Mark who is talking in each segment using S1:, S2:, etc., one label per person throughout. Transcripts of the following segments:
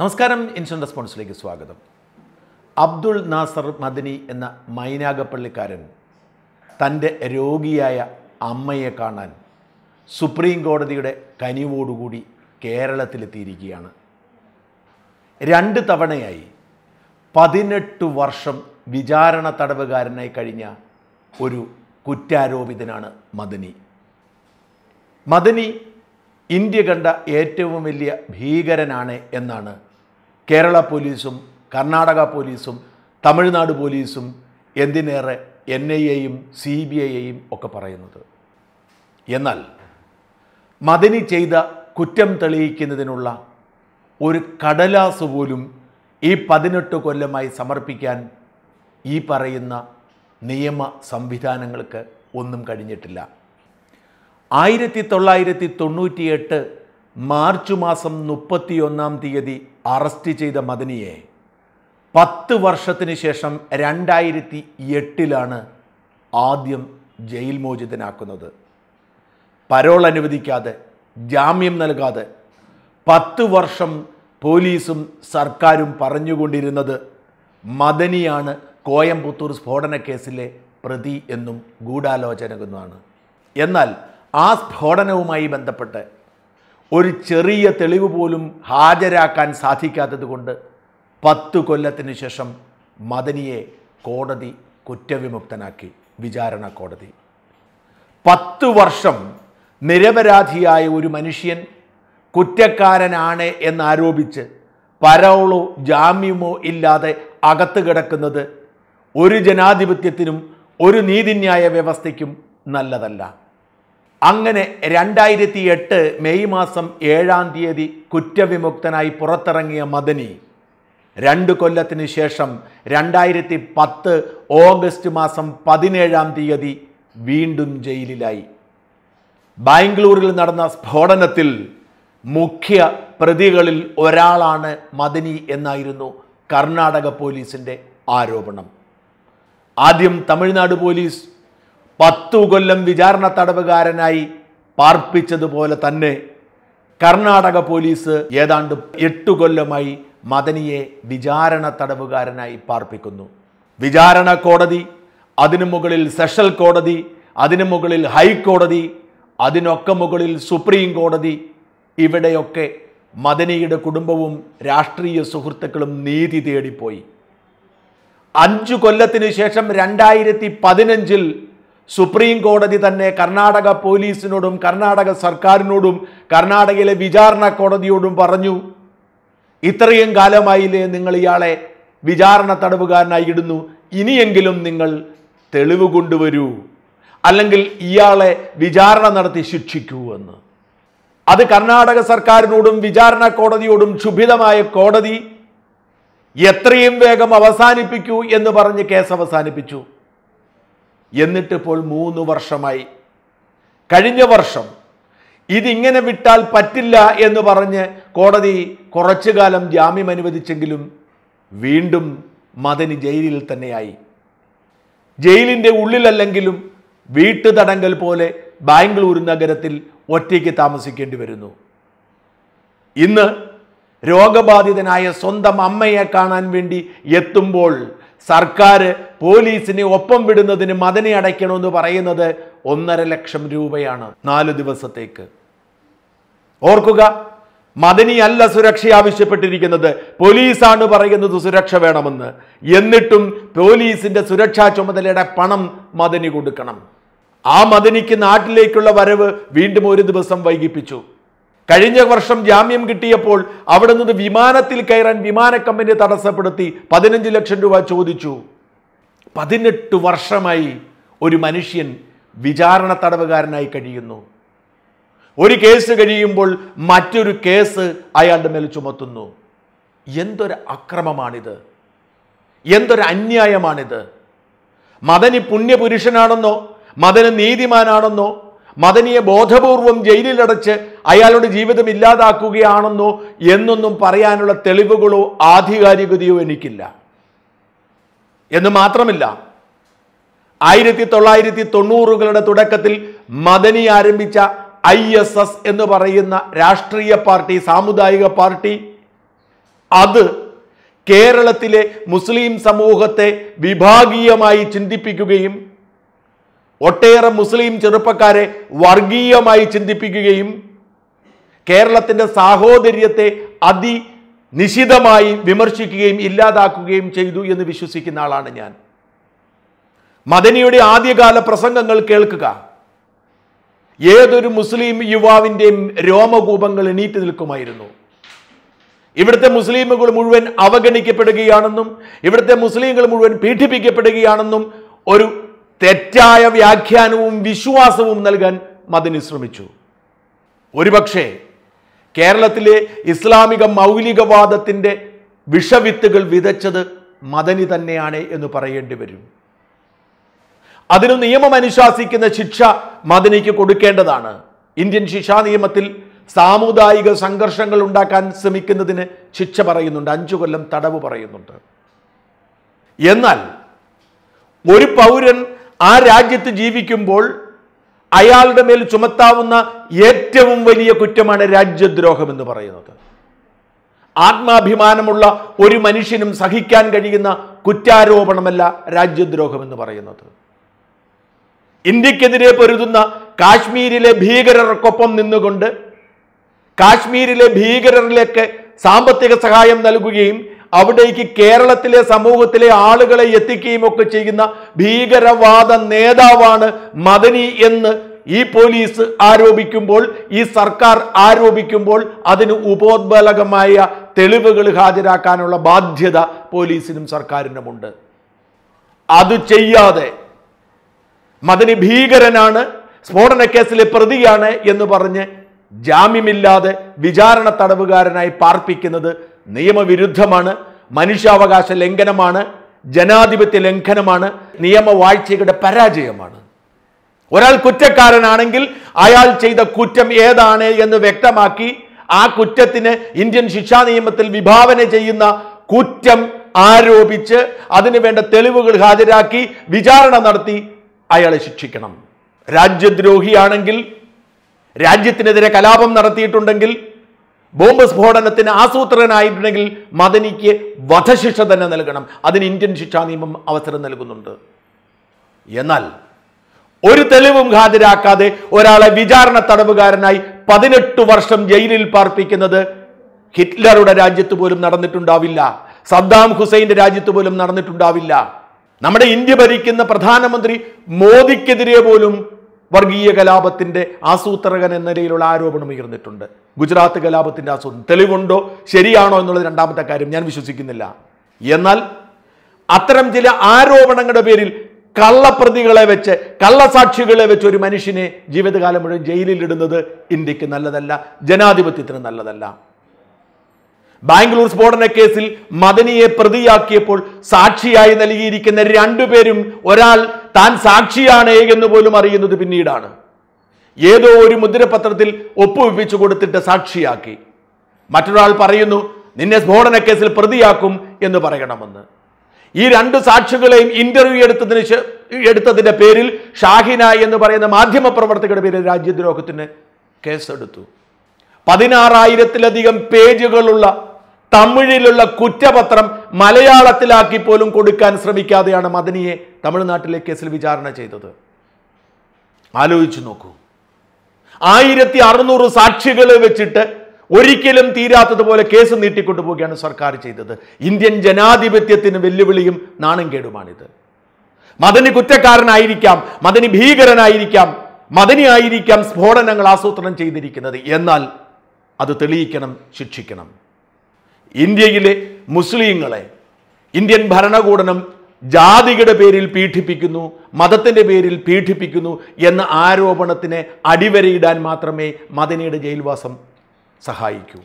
S1: നമസ്കാരം ഇൻഷൻ റെസ്പോൺസിലേക്ക് സ്വാഗതം അബ്ദുൾ നാസർ മദനി എന്ന മൈനാഗപ്പള്ളിക്കാരൻ തൻ്റെ രോഗിയായ അമ്മയെ കാണാൻ സുപ്രീം കോടതിയുടെ കനിവോടുകൂടി കേരളത്തിലെത്തിയിരിക്കുകയാണ് രണ്ട് തവണയായി പതിനെട്ട് വർഷം വിചാരണ തടവുകാരനായി കഴിഞ്ഞ ഒരു കുറ്റാരോപിതനാണ് മദനി മദനി ഇന്ത്യ കണ്ട ഏറ്റവും വലിയ ഭീകരനാണ് എന്നാണ് കേരള പോലീസും കർണാടക പോലീസും തമിഴ്നാട് പോലീസും എന്തിനേറെ എൻ ഐ എയും സി ബി ഐയെയും ഒക്കെ പറയുന്നത് എന്നാൽ മദനി ചെയ്ത കുറ്റം തെളിയിക്കുന്നതിനുള്ള ഒരു കടലാസ് പോലും ഈ പതിനെട്ട് കൊല്ലമായി സമർപ്പിക്കാൻ ഈ പറയുന്ന നിയമ സംവിധാനങ്ങൾക്ക് ഒന്നും കഴിഞ്ഞിട്ടില്ല ആയിരത്തി തൊള്ളായിരത്തി തൊണ്ണൂറ്റിയെട്ട് മാർച്ച് മാസം മുപ്പത്തിയൊന്നാം തീയതി അറസ്റ്റ് ചെയ്ത മദനിയെ പത്ത് വർഷത്തിന് ശേഷം രണ്ടായിരത്തി എട്ടിലാണ് ആദ്യം ജയിൽ മോചിതനാക്കുന്നത് പരോൾ അനുവദിക്കാതെ ജാമ്യം നൽകാതെ പത്ത് വർഷം പോലീസും സർക്കാരും പറഞ്ഞുകൊണ്ടിരുന്നത് മദനിയാണ് കോയമ്പത്തൂർ സ്ഫോടന കേസിലെ പ്രതി എന്നും ഗൂഢാലോചനകുന്നതാണ് എന്നാൽ ആ സ്ഫോടനവുമായി ബന്ധപ്പെട്ട് ഒരു ചെറിയ തെളിവ് പോലും ഹാജരാക്കാൻ സാധിക്കാത്തതുകൊണ്ട് പത്തു കൊല്ലത്തിന് ശേഷം മദനിയെ കോടതി കുറ്റവിമുക്തനാക്കി വിചാരണ കോടതി പത്തു വർഷം നിരപരാധിയായ ഒരു മനുഷ്യൻ കുറ്റക്കാരനാണ് എന്നാരോപിച്ച് പരോളോ ജാമ്യമോ ഇല്ലാതെ അകത്ത് കിടക്കുന്നത് ഒരു ജനാധിപത്യത്തിനും ഒരു നീതിന്യായ വ്യവസ്ഥയ്ക്കും നല്ലതല്ല അങ്ങനെ രണ്ടായിരത്തി എട്ട് മെയ് മാസം ഏഴാം തീയതി കുറ്റവിമുക്തനായി പുറത്തിറങ്ങിയ മദനി രണ്ട് കൊല്ലത്തിന് ശേഷം രണ്ടായിരത്തി പത്ത് ഓഗസ്റ്റ് മാസം പതിനേഴാം തീയതി വീണ്ടും ജയിലിലായി ബാംഗ്ലൂരിൽ നടന്ന സ്ഫോടനത്തിൽ മുഖ്യ പ്രതികളിൽ ഒരാളാണ് മദനി എന്നായിരുന്നു കർണാടക പോലീസിൻ്റെ ആരോപണം ആദ്യം തമിഴ്നാട് പോലീസ് പത്തു കൊല്ലം വിചാരണ തടവുകാരനായി പാർപ്പിച്ചതുപോലെ തന്നെ കർണാടക പോലീസ് ഏതാണ്ട് എട്ടു കൊല്ലമായി മദനിയെ വിചാരണ തടവുകാരനായി പാർപ്പിക്കുന്നു വിചാരണ കോടതി അതിനു മുകളിൽ സെഷൽ കോടതി അതിനു മുകളിൽ ഹൈക്കോടതി അതിനൊക്കെ മുകളിൽ സുപ്രീം കോടതി ഇവിടെയൊക്കെ മദനിയുടെ കുടുംബവും രാഷ്ട്രീയ സുഹൃത്തുക്കളും നീതി തേടിപ്പോയി അഞ്ചു കൊല്ലത്തിനു ശേഷം രണ്ടായിരത്തി പതിനഞ്ചിൽ സുപ്രീം കോടതി തന്നെ കർണാടക പോലീസിനോടും കർണാടക സർക്കാരിനോടും കർണാടകയിലെ വിചാരണ കോടതിയോടും പറഞ്ഞു ഇത്രയും കാലമായില്ലേ നിങ്ങൾ ഇയാളെ വിചാരണ തടവുകാരനായി ഇടുന്നു ഇനിയെങ്കിലും നിങ്ങൾ തെളിവ് കൊണ്ടുവരൂ അല്ലെങ്കിൽ ഇയാളെ വിചാരണ നടത്തി ശിക്ഷിക്കൂ എന്ന് അത് കർണാടക സർക്കാരിനോടും വിചാരണ കോടതിയോടും ക്ഷുഭിതമായ കോടതി എത്രയും വേഗം അവസാനിപ്പിക്കൂ എന്ന് പറഞ്ഞ് കേസ് അവസാനിപ്പിച്ചു എന്നിട്ടിപ്പോൾ മൂന്ന് വർഷമായി കഴിഞ്ഞ വർഷം ഇതിങ്ങനെ വിട്ടാൽ പറ്റില്ല എന്ന് പറഞ്ഞ് കോടതി കുറച്ചു കാലം ജാമ്യം അനുവദിച്ചെങ്കിലും വീണ്ടും മദന് ജയിലിൽ തന്നെയായി ജയിലിൻ്റെ ഉള്ളിലല്ലെങ്കിലും വീട്ടുതടങ്കൽ പോലെ ബാംഗ്ലൂർ നഗരത്തിൽ ഒറ്റയ്ക്ക് താമസിക്കേണ്ടി വരുന്നു ഇന്ന് രോഗബാധിതനായ സ്വന്തം അമ്മയെ കാണാൻ വേണ്ടി എത്തുമ്പോൾ സർക്കാർ പോലീസിനെ ഒപ്പം വിടുന്നതിന് മദനി അടയ്ക്കണമെന്ന് പറയുന്നത് ഒന്നര ലക്ഷം രൂപയാണ് നാല് ദിവസത്തേക്ക് ഓർക്കുക അല്ല സുരക്ഷ ആവശ്യപ്പെട്ടിരിക്കുന്നത് പോലീസാണ് പറയുന്നത് സുരക്ഷ വേണമെന്ന് എന്നിട്ടും പോലീസിന്റെ സുരക്ഷാ ചുമതലയുടെ പണം മദനി കൊടുക്കണം ആ മദനിക്ക് നാട്ടിലേക്കുള്ള വരവ് വീണ്ടും ഒരു ദിവസം വൈകിപ്പിച്ചു കഴിഞ്ഞ വർഷം ജാമ്യം കിട്ടിയപ്പോൾ അവിടെ നിന്ന് വിമാനത്തിൽ കയറാൻ വിമാന കമ്പനി തടസ്സപ്പെടുത്തി പതിനഞ്ച് ലക്ഷം രൂപ ചോദിച്ചു പതിനെട്ട് വർഷമായി ഒരു മനുഷ്യൻ വിചാരണ തടവുകാരനായി കഴിയുന്നു ഒരു കേസ് കഴിയുമ്പോൾ മറ്റൊരു കേസ് അയാളുടെ മേൽ ചുമത്തുന്നു എന്തൊരു അക്രമമാണിത് എന്തൊരു അന്യായമാണിത് മദനി പുണ്യപുരുഷനാണെന്നോ മദന് നീതിമാനാണെന്നോ മദനിയെ ബോധപൂർവം ജയിലിലടച്ച് അയാളുടെ ജീവിതം ഇല്ലാതാക്കുകയാണെന്നോ എന്നൊന്നും പറയാനുള്ള തെളിവുകളോ ആധികാരികതയോ എനിക്കില്ല എന്ന് മാത്രമല്ല ആയിരത്തി തൊള്ളായിരത്തി തൊണ്ണൂറുകളുടെ തുടക്കത്തിൽ മദനി ആരംഭിച്ച ഐ എസ് എസ് എന്ന് പറയുന്ന രാഷ്ട്രീയ പാർട്ടി സാമുദായിക പാർട്ടി അത് കേരളത്തിലെ മുസ്ലിം സമൂഹത്തെ വിഭാഗീയമായി ചിന്തിപ്പിക്കുകയും ഒട്ടേറെ മുസ്ലിം ചെറുപ്പക്കാരെ വർഗീയമായി ചിന്തിപ്പിക്കുകയും കേരളത്തിൻ്റെ സാഹോദര്യത്തെ അതി നിശിതമായി വിമർശിക്കുകയും ഇല്ലാതാക്കുകയും ചെയ്തു എന്ന് വിശ്വസിക്കുന്ന ആളാണ് ഞാൻ മദനിയുടെ ആദ്യകാല പ്രസംഗങ്ങൾ കേൾക്കുക ഏതൊരു മുസ്ലിം യുവാവിൻ്റെയും രോമകൂപങ്ങൾ എണീറ്റ് നിൽക്കുമായിരുന്നു ഇവിടുത്തെ മുസ്ലിമുകൾ മുഴുവൻ അവഗണിക്കപ്പെടുകയാണെന്നും ഇവിടുത്തെ മുസ്ലിങ്ങൾ മുഴുവൻ പീഡിപ്പിക്കപ്പെടുകയാണെന്നും ഒരു തെറ്റായ വ്യാഖ്യാനവും വിശ്വാസവും നൽകാൻ മദനി ശ്രമിച്ചു ഒരുപക്ഷേ കേരളത്തിലെ ഇസ്ലാമിക മൗലികവാദത്തിൻ്റെ വിഷവിത്തുകൾ വിതച്ചത് മദനി തന്നെയാണ് എന്ന് പറയേണ്ടി വരും അതിന് നിയമം അനുശാസിക്കുന്ന ശിക്ഷ മദനിക്ക് കൊടുക്കേണ്ടതാണ് ഇന്ത്യൻ ശിക്ഷാ നിയമത്തിൽ സാമുദായിക സംഘർഷങ്ങൾ ഉണ്ടാക്കാൻ ശ്രമിക്കുന്നതിന് ശിക്ഷ പറയുന്നുണ്ട് അഞ്ചു കൊല്ലം തടവ് പറയുന്നുണ്ട് എന്നാൽ ഒരു പൗരൻ ആ രാജ്യത്ത് ജീവിക്കുമ്പോൾ അയാളുടെ മേൽ ചുമത്താവുന്ന ഏറ്റവും വലിയ കുറ്റമാണ് രാജ്യദ്രോഹം എന്ന് പറയുന്നത് ആത്മാഭിമാനമുള്ള ഒരു മനുഷ്യനും സഹിക്കാൻ കഴിയുന്ന കുറ്റാരോപണമല്ല രാജ്യദ്രോഹം എന്ന് പറയുന്നത് ഇന്ത്യക്കെതിരെ പൊരുതുന്ന കാശ്മീരിലെ ഭീകരർക്കൊപ്പം നിന്നുകൊണ്ട് കാശ്മീരിലെ ഭീകരരിലേക്ക് സാമ്പത്തിക സഹായം നൽകുകയും അവിടേക്ക് കേരളത്തിലെ സമൂഹത്തിലെ ആളുകളെ എത്തിക്കുകയും ഒക്കെ ചെയ്യുന്ന ഭീകരവാദ നേതാവാണ് മദനി എന്ന് ഈ പോലീസ് ആരോപിക്കുമ്പോൾ ഈ സർക്കാർ ആരോപിക്കുമ്പോൾ അതിന് ഉപോത്ബലകമായ തെളിവുകൾ ഹാജരാക്കാനുള്ള ബാധ്യത പോലീസിനും സർക്കാരിനുമുണ്ട് അത് ചെയ്യാതെ മദനി ഭീകരനാണ് സ്ഫോടന കേസിലെ പ്രതിയാണ് എന്ന് പറഞ്ഞ് ജാമ്യമില്ലാതെ വിചാരണ തടവുകാരനായി പാർപ്പിക്കുന്നത് നിയമവിരുദ്ധമാണ് മനുഷ്യാവകാശ ലംഘനമാണ് ജനാധിപത്യ ലംഘനമാണ് നിയമവാഴ്ചയുടെ പരാജയമാണ് ഒരാൾ കുറ്റക്കാരനാണെങ്കിൽ അയാൾ ചെയ്ത കുറ്റം ഏതാണ് എന്ന് വ്യക്തമാക്കി ആ കുറ്റത്തിന് ഇന്ത്യൻ ശിക്ഷാ നിയമത്തിൽ വിഭാവന ചെയ്യുന്ന കുറ്റം ആരോപിച്ച് അതിനുവേണ്ട തെളിവുകൾ ഹാജരാക്കി വിചാരണ നടത്തി അയാളെ ശിക്ഷിക്കണം രാജ്യദ്രോഹിയാണെങ്കിൽ രാജ്യത്തിനെതിരെ കലാപം നടത്തിയിട്ടുണ്ടെങ്കിൽ ബോംബ് സ്ഫോടനത്തിന് ആസൂത്രനായിട്ടുണ്ടെങ്കിൽ മദനിക്ക് വധശിക്ഷ തന്നെ നൽകണം അതിന് ഇന്ത്യൻ ശിക്ഷാ നിയമം അവസരം നൽകുന്നുണ്ട് എന്നാൽ ഒരു തെളിവും ഹാജരാക്കാതെ ഒരാളെ വിചാരണ തടവുകാരനായി പതിനെട്ട് വർഷം ജയിലിൽ പാർപ്പിക്കുന്നത് ഹിറ്റ്ലറുടെ രാജ്യത്ത് പോലും നടന്നിട്ടുണ്ടാവില്ല സദ്ദാം ഹുസൈൻ്റെ രാജ്യത്ത് പോലും നടന്നിട്ടുണ്ടാവില്ല നമ്മുടെ ഇന്ത്യ ഭരിക്കുന്ന പ്രധാനമന്ത്രി മോദിക്കെതിരെ പോലും വർഗീയ കലാപത്തിന്റെ ആസൂത്രകൻ എന്ന നിലയിലുള്ള ആരോപണം ഉയർന്നിട്ടുണ്ട് ഗുജറാത്ത് കലാപത്തിന്റെ ആസൂത്രം തെളിവുണ്ടോ ശരിയാണോ എന്നുള്ളത് രണ്ടാമത്തെ കാര്യം ഞാൻ വിശ്വസിക്കുന്നില്ല എന്നാൽ അത്തരം ചില ആരോപണങ്ങളുടെ പേരിൽ കള്ളപ്രതികളെ വെച്ച് കള്ളസാക്ഷികളെ വെച്ച് ഒരു മനുഷ്യനെ ജീവിതകാലം മുഴുവൻ ജയിലിലിടുന്നത് ഇന്ത്യക്ക് നല്ലതല്ല ജനാധിപത്യത്തിന് നല്ലതല്ല ബാംഗ്ലൂർ സ്ഫോടന കേസിൽ മദനിയെ പ്രതിയാക്കിയപ്പോൾ സാക്ഷിയായി നൽകിയിരിക്കുന്ന രണ്ടുപേരും ഒരാൾ താൻ സാക്ഷിയാണ് എന്ന് പോലും അറിയുന്നത് പിന്നീടാണ് ഏതോ ഒരു മുദ്രപത്രത്തിൽ ഒപ്പുവിപ്പിച്ചു കൊടുത്തിട്ട് സാക്ഷിയാക്കി മറ്റൊരാൾ പറയുന്നു നിന്നെ സ്ഫോടന കേസിൽ പ്രതിയാക്കും എന്ന് പറയണമെന്ന് ഈ രണ്ട് സാക്ഷികളെയും ഇന്റർവ്യൂ എടുത്തതിന് എടുത്തതിന്റെ പേരിൽ ഷാഹിന എന്ന് പറയുന്ന പ്രവർത്തകരുടെ പേരിൽ രാജ്യദ്രോഹത്തിന് കേസെടുത്തു പതിനാറായിരത്തിലധികം പേജുകളുള്ള തമിഴിലുള്ള കുറ്റപത്രം മലയാളത്തിലാക്കി പോലും കൊടുക്കാൻ ശ്രമിക്കാതെയാണ് മദനിയെ തമിഴ്നാട്ടിലെ കേസിൽ വിചാരണ ചെയ്തത് ആലോചിച്ചു നോക്കൂ ആയിരത്തി അറുന്നൂറ് സാക്ഷികളെ വെച്ചിട്ട് ഒരിക്കലും തീരാത്തതുപോലെ കേസ് നീട്ടിക്കൊണ്ടുപോവുകയാണ് സർക്കാർ ചെയ്തത് ഇന്ത്യൻ ജനാധിപത്യത്തിന് വെല്ലുവിളിയും കേടുമാണിത് മദനി കുറ്റക്കാരനായിരിക്കാം മദനി ഭീകരനായിരിക്കാം മദനി ആയിരിക്കാം സ്ഫോടനങ്ങൾ ആസൂത്രണം ചെയ്തിരിക്കുന്നത് എന്നാൽ അത് തെളിയിക്കണം ശിക്ഷിക്കണം ഇന്ത്യയിലെ മുസ്ലിങ്ങളെ ഇന്ത്യൻ ഭരണകൂടനം ജാതിയുടെ പേരിൽ പീഡിപ്പിക്കുന്നു മതത്തിൻ്റെ പേരിൽ പീഡിപ്പിക്കുന്നു എന്ന ആരോപണത്തിന് അടിവരയിടാൻ മാത്രമേ മദനിയുടെ ജയിൽവാസം സഹായിക്കൂ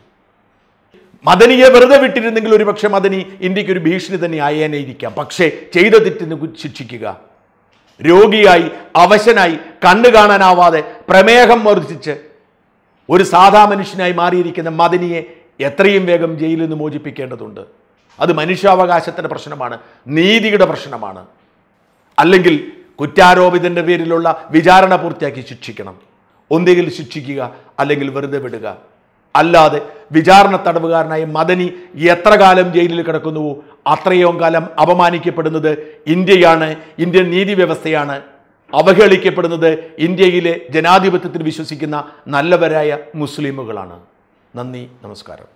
S1: മദനിയെ വെറുതെ വിട്ടിരുന്നെങ്കിൽ ഒരുപക്ഷെ മദനി ഇന്ത്യക്കൊരു ഭീഷണി തന്നെ ആയേനേയിരിക്കാം പക്ഷേ ചെയ്ത തെറ്റിന് ശിക്ഷിക്കുക രോഗിയായി അവശനായി കണ്ണു കാണാനാവാതെ പ്രമേഹം വർദ്ധിച്ച് ഒരു സാധാ മനുഷ്യനായി മാറിയിരിക്കുന്ന മദനിയെ എത്രയും വേഗം ജയിലിൽ നിന്ന് മോചിപ്പിക്കേണ്ടതുണ്ട് അത് മനുഷ്യാവകാശത്തിൻ്റെ പ്രശ്നമാണ് നീതിയുടെ പ്രശ്നമാണ് അല്ലെങ്കിൽ കുറ്റാരോപിതൻ്റെ പേരിലുള്ള വിചാരണ പൂർത്തിയാക്കി ശിക്ഷിക്കണം ഒന്നുകിൽ ശിക്ഷിക്കുക അല്ലെങ്കിൽ വെറുതെ വിടുക അല്ലാതെ വിചാരണ തടവുകാരനായി മദനി എത്ര കാലം ജയിലിൽ കിടക്കുന്നുവോ അത്രയും കാലം അപമാനിക്കപ്പെടുന്നത് ഇന്ത്യയാണ് ഇന്ത്യൻ നീതി വ്യവസ്ഥയാണ് അവഹേളിക്കപ്പെടുന്നത് ഇന്ത്യയിലെ ജനാധിപത്യത്തിൽ വിശ്വസിക്കുന്ന നല്ലവരായ മുസ്ലിമുകളാണ് നന്ദി നമസ്കാരം